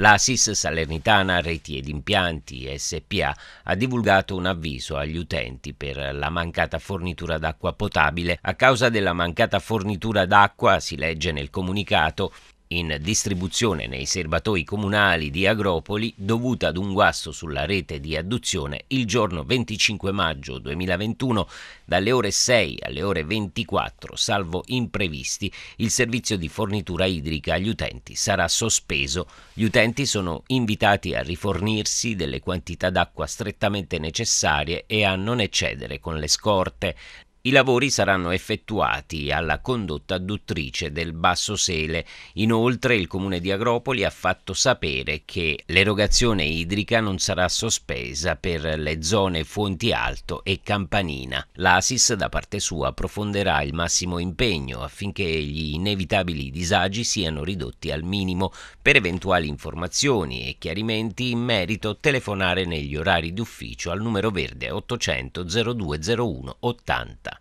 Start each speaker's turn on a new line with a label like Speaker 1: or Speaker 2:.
Speaker 1: La SIS Salernitana Reti ed Impianti SPA ha divulgato un avviso agli utenti per la mancata fornitura d'acqua potabile. A causa della mancata fornitura d'acqua, si legge nel comunicato, in distribuzione nei serbatoi comunali di Agropoli dovuta ad un guasto sulla rete di adduzione il giorno 25 maggio 2021 dalle ore 6 alle ore 24, salvo imprevisti, il servizio di fornitura idrica agli utenti sarà sospeso. Gli utenti sono invitati a rifornirsi delle quantità d'acqua strettamente necessarie e a non eccedere con le scorte. I lavori saranno effettuati alla condotta adduttrice del Basso Sele. Inoltre il comune di Agropoli ha fatto sapere che l'erogazione idrica non sarà sospesa per le zone Fonti Alto e Campanina. L'Asis da parte sua profonderà il massimo impegno affinché gli inevitabili disagi siano ridotti al minimo. Per eventuali informazioni e chiarimenti in merito telefonare negli orari d'ufficio al numero verde 800 0201 80.